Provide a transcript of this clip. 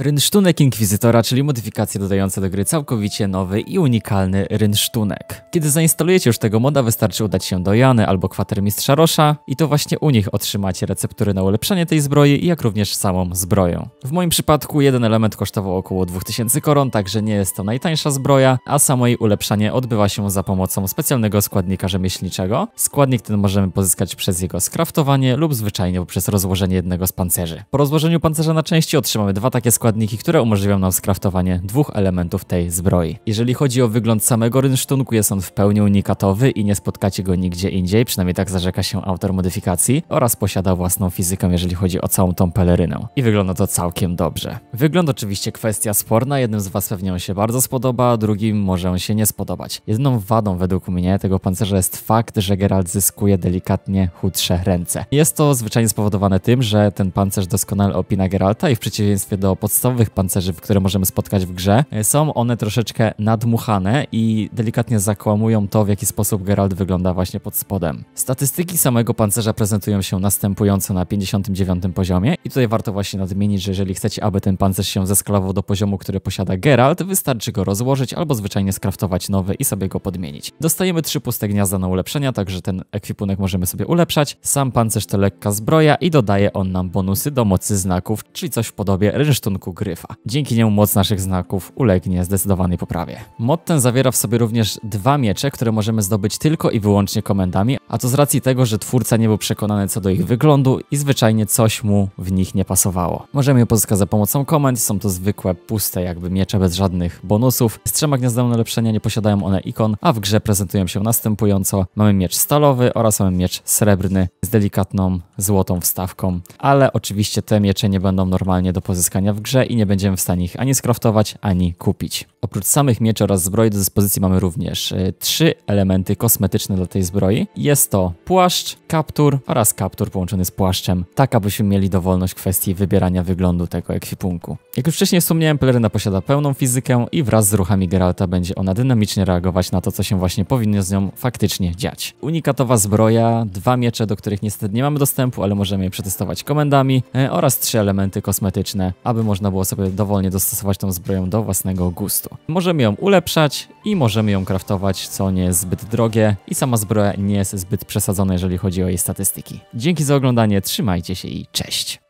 Rynsztunek Inkwizytora, czyli modyfikacje dodające do gry całkowicie nowy i unikalny rynsztunek. Kiedy zainstalujecie już tego moda, wystarczy udać się do Jany albo Kwatermistrza Rosza i to właśnie u nich otrzymacie receptury na ulepszenie tej zbroi, jak również samą zbroję. W moim przypadku jeden element kosztował około 2000 koron, także nie jest to najtańsza zbroja, a samo jej ulepszanie odbywa się za pomocą specjalnego składnika rzemieślniczego. Składnik ten możemy pozyskać przez jego skraftowanie lub zwyczajnie poprzez rozłożenie jednego z pancerzy. Po rozłożeniu pancerza na części otrzymamy dwa takie składniki składniki, które umożliwią nam skraftowanie dwóch elementów tej zbroi. Jeżeli chodzi o wygląd samego rynsztunku, jest on w pełni unikatowy i nie spotkacie go nigdzie indziej, przynajmniej tak zarzeka się autor modyfikacji, oraz posiada własną fizykę, jeżeli chodzi o całą tą pelerynę. I wygląda to całkiem dobrze. Wygląd oczywiście kwestia sporna, jednym z Was pewnie on się bardzo spodoba, drugim może on się nie spodobać. Jedną wadą według mnie tego pancerza jest fakt, że Geralt zyskuje delikatnie chudsze ręce. Jest to zwyczajnie spowodowane tym, że ten pancerz doskonale opina Geralta i w przeciwieństwie do podstawowych podstawowych pancerzy, które możemy spotkać w grze. E, są one troszeczkę nadmuchane i delikatnie zakłamują to, w jaki sposób Geralt wygląda właśnie pod spodem. Statystyki samego pancerza prezentują się następująco na 59 poziomie i tutaj warto właśnie nadmienić, że jeżeli chcecie, aby ten pancerz się zeskalował do poziomu, który posiada Geralt, wystarczy go rozłożyć albo zwyczajnie skraftować nowy i sobie go podmienić. Dostajemy trzy puste gniazda na ulepszenia, także ten ekwipunek możemy sobie ulepszać. Sam pancerz to lekka zbroja i dodaje on nam bonusy do mocy znaków, czyli coś w podobie rynsztunku znaku gryfa. Dzięki niemu moc naszych znaków ulegnie zdecydowanej poprawie. Mod ten zawiera w sobie również dwa miecze, które możemy zdobyć tylko i wyłącznie komendami, a to z racji tego, że twórca nie był przekonany co do ich wyglądu i zwyczajnie coś mu w nich nie pasowało. Możemy je pozyskać za pomocą komend, są to zwykłe, puste jakby miecze bez żadnych bonusów. Z trzema gniazdami ulepszenia nie posiadają one ikon, a w grze prezentują się następująco. Mamy miecz stalowy oraz mamy miecz srebrny z delikatną złotą wstawką, ale oczywiście te miecze nie będą normalnie do pozyskania w grze, miecze i nie będziemy w stanie ich ani skraftować, ani kupić. Oprócz samych mieczy oraz zbroi do dyspozycji mamy również e, trzy elementy kosmetyczne dla tej zbroi. Jest to płaszcz, kaptur oraz kaptur połączony z płaszczem, tak abyśmy mieli dowolność kwestii wybierania wyglądu tego ekwipunku. Jak już wcześniej wspomniałem, peleryna posiada pełną fizykę i wraz z ruchami Geralta będzie ona dynamicznie reagować na to, co się właśnie powinno z nią faktycznie dziać. Unikatowa zbroja, dwa miecze, do których niestety nie mamy dostępu, ale możemy je przetestować komendami e, oraz trzy elementy kosmetyczne, aby można można było sobie dowolnie dostosować tą zbroję do własnego gustu. Możemy ją ulepszać i możemy ją kraftować, co nie jest zbyt drogie i sama zbroja nie jest zbyt przesadzona, jeżeli chodzi o jej statystyki. Dzięki za oglądanie, trzymajcie się i cześć!